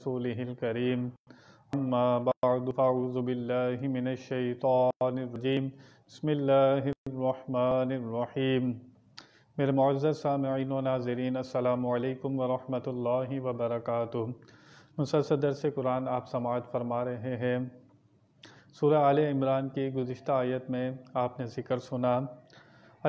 رسوله الكريم أما بعد فأعوذ بالله من الشيطان الرجيم بسم الله الرحمن الرحيم मेरे मुआज़ सामीन व नाजरीन अल्लाम वरहमल वबरक मुसलसल दरस कुरान आप समाज फरमा रहे हैं सूर्य आल इमरान की गुज्त आयत में आपने ज़िक्र सुना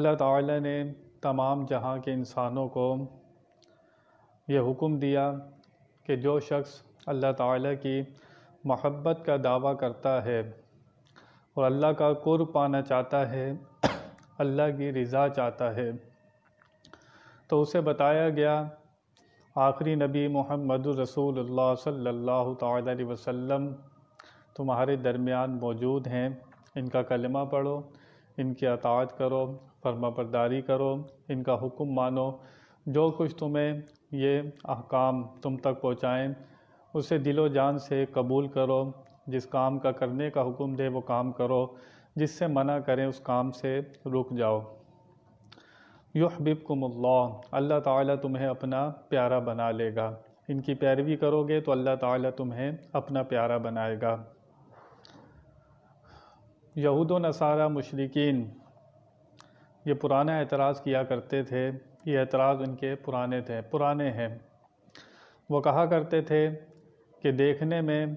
अल्लाह ताला ने तमाम जहाँ के इंसानों को यह हुक्म दिया कि जो शख्स अल्लाह ताला की महब्बत का दावा करता है और अल्लाह का कुर पाना चाहता है अल्लाह की रज़ा चाहता है तो उसे बताया गया आखिरी नबी मोहम्मद रसूल सल्लल्लाहु अलैहि वसल्लम तुम्हारे दरमियान मौजूद हैं इनका कलमा पढ़ो इनकी अतात करो फर्मा करो इनका हुक्म मानो जो कुछ तुम्हें ये अहकाम तुम तक पहुँचाएँ उसे दिलो जान से कबूल करो जिस काम का करने का हुक्म दे वो काम करो जिससे मना करें उस काम से रुक जाओ युहबिबकुमुल्लाह अल्लाह ताला तुम्हें अपना प्यारा बना लेगा इनकी पैरवी करोगे तो अल्लाह ताला तुम्हें अपना प्यारा बनाएगा यहूद नसारा मशरकिन ये पुराना एतराज़ किया करते थे ये एतराज़ उनके पुराने थे पुराने हैं वो कहा करते थे कि देखने में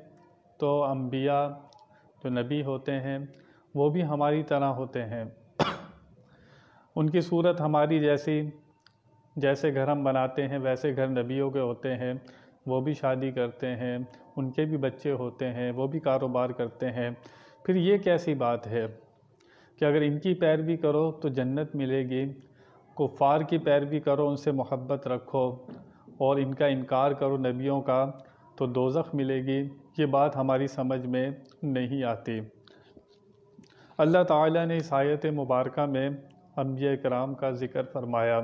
तो अम्बिया जो नबी होते हैं वो भी हमारी तरह होते हैं उनकी सूरत हमारी जैसी जैसे घर हम बनाते हैं वैसे घर नबियों के होते हैं वो भी शादी करते हैं उनके भी बच्चे होते हैं वो भी कारोबार करते हैं फिर ये कैसी बात है कि अगर इनकी पैरवी करो तो जन्नत मिलेगी कुफ़ार की पैरवी करो उनसे मोहब्बत रखो और इनका इनकार करो नबियों का तो दोजख मिलेगी ये बात हमारी समझ में नहीं आती अल्लाह ताला ने इस आयत मुबारक में अम्बिया कराम का ज़िक्र फरमाया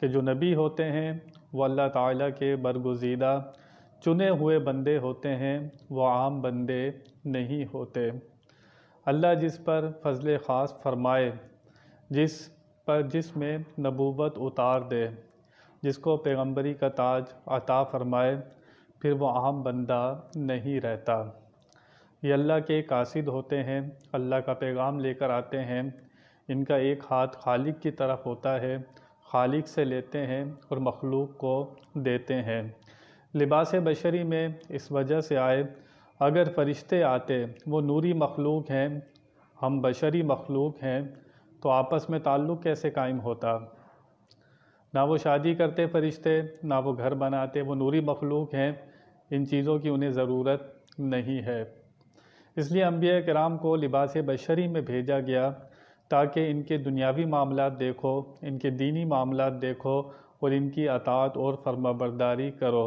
कि जो नबी होते हैं वो अल्लाह ताला के बरगुजीदा चुने हुए बंदे होते हैं वो आम बंदे नहीं होते अल्लाह जिस पर फजल ख़ास फरमाए जिस पर जिसमें नबूवत उतार दे जिसको पैगंबरी का ताज अता फरमाए फिर वह आम बंदा नहीं रहता ये अल्लाह के कासिद होते हैं अल्लाह का पैगाम लेकर आते हैं इनका एक हाथ खालिक की तरफ होता है खालिक से लेते हैं और मखलूक को देते हैं लिबास बशरी में इस वजह से आए अगर फरिश्ते आते वो नूरी मखलूक हैं हम बशरी मखलूक हैं तो आपस में ताल्लुक़ कैसे कायम होता ना वो शादी करते फरिश्ते ना वो घर बनाते वो नूरी मखलूक हैं इन चीज़ों की उन्हें ज़रूरत नहीं है इसलिए अम्बिया कराम को लिबास बशरी में भेजा गया ताकि इनके दुनियावी मामला देखो इनके दीनी मामला देखो और इनकी अतात और फर्माबरदारी करो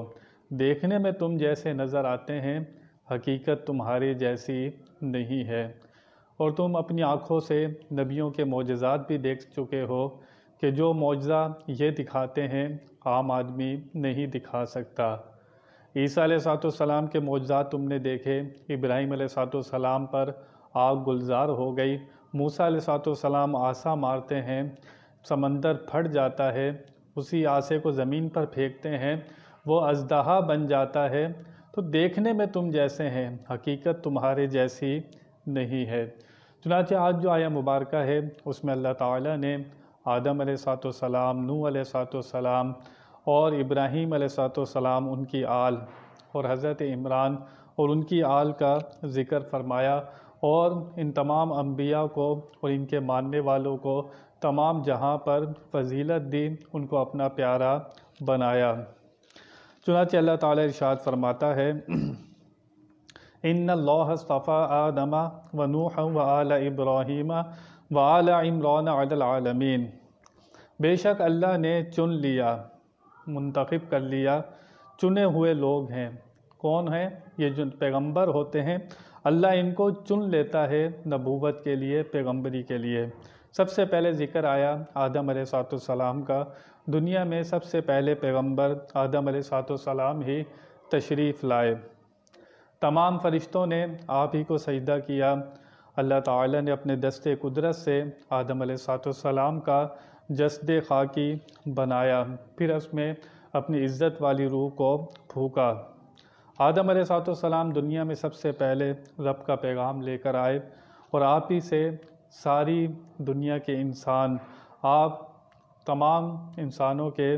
देखने में तुम जैसे नज़र आते हैं हकीकत तुम्हारी जैसी नहीं है और तुम अपनी आँखों से नबियों के मोजात भी देख चुके हो कि जो मुआजा ये दिखाते हैं आम आदमी नहीं दिखा सकता ईसा सातम के मौजात तुमने देखे इब्राहिम सातम पर आग गुलजार हो गई मूसा सलाम आशा मारते हैं समंदर फट जाता है उसी आशे को ज़मीन पर फेंकते हैं वो अजदहा बन जाता है तो देखने में तुम जैसे हैं हकीकत तुम्हारे जैसी नहीं है चुनाच आज जो आया मुबारक है उसमें अल्लाह ताला ने आदम सलाम नू सलाम और इब्राहीम सलाम उनकी आल और हज़रत इमरान और उनकी आल का ज़िक्र फरमाया और इन तमाम अम्बिया को और इनके मानने वालों को तमाम जहाँ पर फजीलत दी उनको अपना प्यारा बनाया चुनाच अल्लाह ताला इरशाद फरमाता है इन अल्लाफ़ा आदमा वनूह व आल इब्राहिम व आल इमरान आलमीन बेशक अल्लाह ने चुन लिया मुंतखब कर लिया चुने हुए लोग हैं कौन हैं ये जो पैगंबर होते हैं अल्लाह इनको चुन लेता है नबूवत के लिए पैगंबरी के लिए सबसे पहले ज़िक्र आया आदम सलाम का दुनिया में सबसे पहले पैगंबर आदम सलाम ही तशरीफ़ लाए तमाम फ़रिश्तों ने आप ही को सजदा किया अल्लाह ताला ने अपने दस्ते कुदरत से आदम सलाम का जसद खाकी बनाया फिर उसमें अपनी इज़्ज़त वाली रूह को फूका आदम सलाम दुनिया में सबसे पहले रब का पैगाम लेकर आए और आप ही से सारी दुनिया के इंसान आप तमाम इंसानों के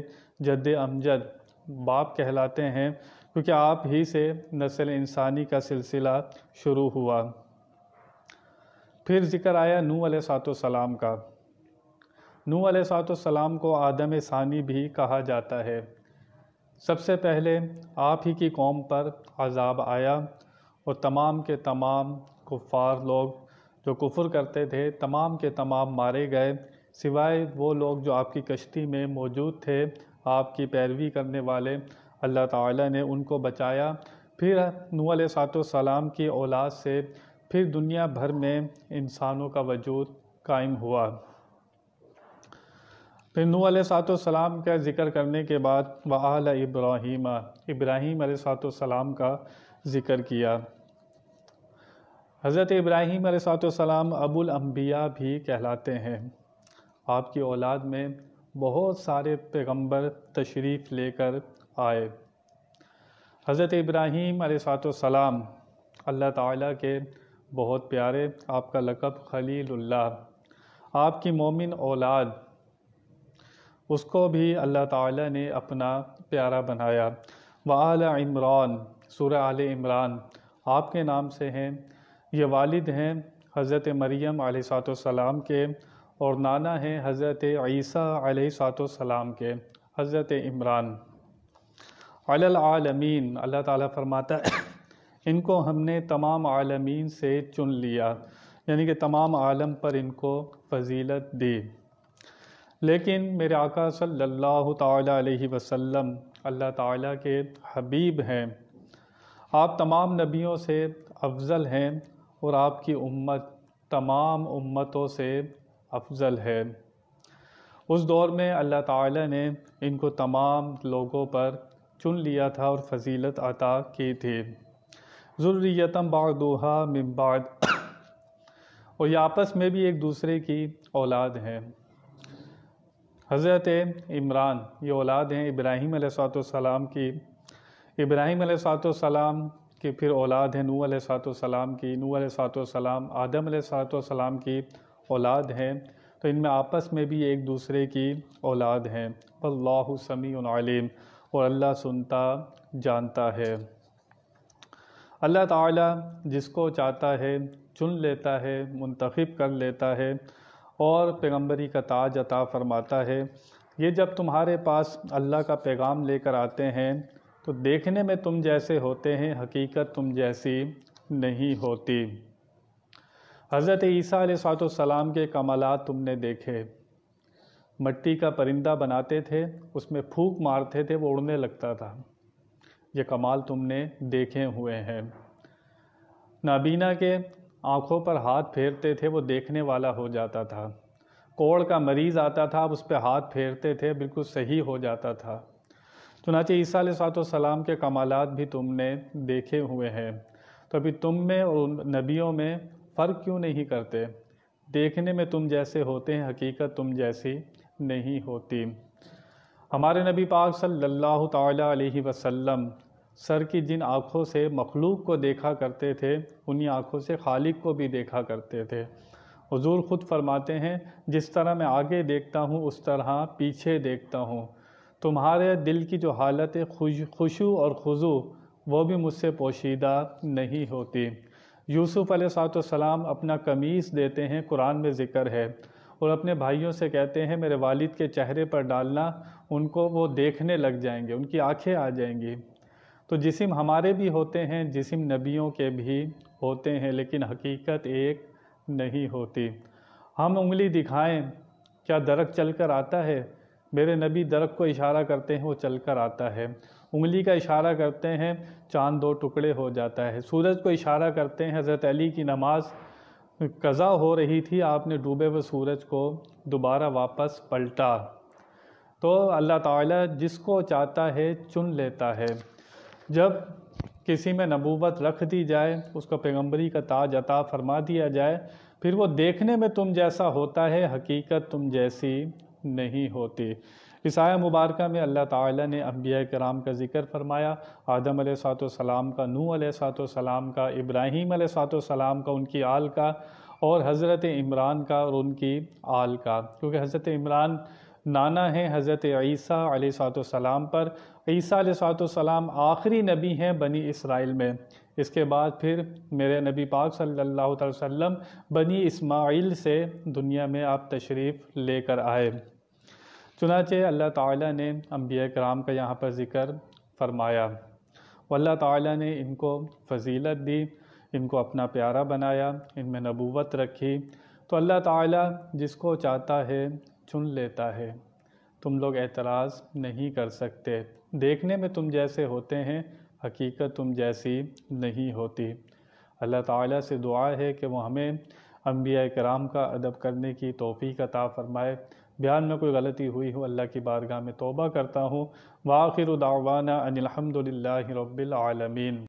जद अमजद बाप कहलाते हैं क्योंकि आप ही से नस्ल इंसानी का सिलसिला शुरू हुआ फिर जिक्र आया नू सलाम का नू सलाम को आदम सानी भी कहा जाता है सबसे पहले आप ही की कौम पर अजाब आया और तमाम के तमाम कुफ़ार लोग जो कुफर करते थे तमाम के तमाम मारे गए सिवाय वो लोग जो आपकी कश्ती में मौजूद थे आपकी पैरवी करने वाले अल्लाह ताला ने उनको बचाया फिर नूह सलाम की औलाद से फिर दुनिया भर में इंसानों का वजूद कायम हुआ फिर नू सलाम का ज़िक्र करने के बाद वह इब्राहिम इब्राहिम सलाम का ज़िक्र किया हज़रत इब्राहिम सलाम अबुल अम्बिया भी कहलाते हैं आपकी औलाद में बहुत सारे पैगंबर तशरीफ़ लेकर आए हज़रत इब्राहीम सलाम अल्लाह ताला के बहुत प्यारे आपका लकब खलीलुल्लाह आपकी मोमिन औलाद उसको भी अल्लाह ताला ने अपना प्यारा बनाया वाल इमरान सूर आल इमरान आपके नाम से हैं ये वालिद हैं हज़रत मरियम सलाम के और नाना हैं हज़रत ईसा सलाम के हज़रत इमरान अलमीन अल्लाह ताला फरमाता है इनको हमने तमाम आलमीन से चुन लिया यानी कि तमाम आलम पर इनको फजीलत दी लेकिन मेरे आका सल्लल्लाहु अलैहि वसल्लम अल्लाह ताला के हबीब हैं आप तमाम नबियों से अफजल हैं और आपकी उम्मत तमाम उम्मतों से अफजल है उस दौर में अल्लाह ताला ने इनको तमाम लोगों पर चुन लिया था और फजीलत अता की थी ज़ुर्रियतम बादोहा मिम्बाद और ये आपस में भी एक दूसरे की औलाद हैं हज़रत इमरान ये औलाद हैं इब्राहीम सलाम की इब्राहीम सलाम की फिर औलाद है नू सलाम की नू सलाम आदम सलाम की औलाद हैं तो इनमें आपस में भी एक दूसरे की औलाद हैं अल्लाह समी आलिम और अल्लाह सुनता जानता है अल्लाह ताला जिसको चाहता है चुन लेता है मुंतखब कर लेता है और पैगंबरी का ताज अता फरमाता है ये जब तुम्हारे पास अल्लाह का पैगाम लेकर आते हैं तो देखने में तुम जैसे होते हैं हकीकत तुम जैसी नहीं होती हज़रत ईसा सलाम के कमालत तुमने देखे मट्टी का परिंदा बनाते थे उसमें फूक मारते थे वो उड़ने लगता था ये कमाल तुमने देखे हुए हैं नाबीना के आँखों पर हाथ फेरते थे वो देखने वाला हो जाता था कोड़ का मरीज़ आता था अब उस पर हाथ फेरते थे बिल्कुल सही हो जाता था चुनाचे ईसा सलाम के कमालत भी तुमने देखे हुए हैं तो अभी तुम में और नबियों में फ़र्क क्यों नहीं करते देखने में तुम जैसे होते हैं हकीकत तुम जैसी नहीं होती हमारे नबी पाक सल्लल्लाहु अलैहि वसल्लम सर की जिन आँखों से मखलूक को देखा करते थे उन्हीं आँखों से खालिक को भी देखा करते थे हजूर ख़ुद फरमाते हैं जिस तरह मैं आगे देखता हूँ उस तरह पीछे देखता हूँ तुम्हारे दिल की जो हालत खुश खुशू और खुजू वो भी मुझसे पोशीदा नहीं होती यूसुफ़ सलाम अपना कमीज़ देते हैं कुरान में ज़िक्र है और अपने भाइयों से कहते हैं मेरे वालिद के चेहरे पर डालना उनको वो देखने लग जाएंगे उनकी आंखें आ जाएंगी तो जिसम हमारे भी होते हैं जिसम नबियों के भी होते हैं लेकिन हकीकत एक नहीं होती हम उंगली दिखाएं क्या दरक चल कर आता है मेरे नबी दरक को इशारा करते हैं वो चल कर आता है उंगली का इशारा करते हैं चांद दो टुकड़े हो जाता है सूरज को इशारा करते हैं हज़रत अली की नमाज़ कज़ा हो रही थी आपने डूबे हुए सूरज को दोबारा वापस पलटा तो अल्लाह ताला जिसको चाहता है चुन लेता है जब किसी में नबूवत रख दी जाए उसको पैगंबरी का ताज अता फरमा दिया जाए फिर वो देखने में तुम जैसा होता है हकीकत तुम जैसी नहीं होती इस आया मुबारक में अल्लाह ताला ने अम्बिया कराम का जिक्र फरमाया आदम सलाम का नूह सलाम का इब्राहीम सलाम का उनकी आल का और हज़रत इमरान का और उनकी आल का क्योंकि हज़रत इमरान नाना हैं हज़रत ईसा सलाम पर ईसा सलाम आखिरी नबी हैं बनी इसराइल में इसके बाद फिर मेरे नबी पाक सल्लल्लाहु अलैहि वसल्लम बनी इस्माइल से दुनिया में आप तशरीफ़ लेकर आए चुनाचे अल्लाह ताला ने अम्बिया कराम का यहाँ पर ज़िक्र फरमाया अल्लाह ताला ने इनको फजीलत दी इनको अपना प्यारा बनाया इनमें नबूवत रखी तो अल्लाह ताला जिसको चाहता है चुन लेता है तुम लोग एतराज़ नहीं कर सकते देखने में तुम जैसे होते हैं हकीकत तुम जैसी नहीं होती अल्लाह ताला से दुआ है कि वो हमें अम्बिया कराम का अदब करने की तोफ़ी ता फ़रमाए बयान में कोई गलती हुई हो अल्लाह की बारगाह में तोबा करता हूँ वाखिर दावाना अनिलहमदिल्ला रबालमीन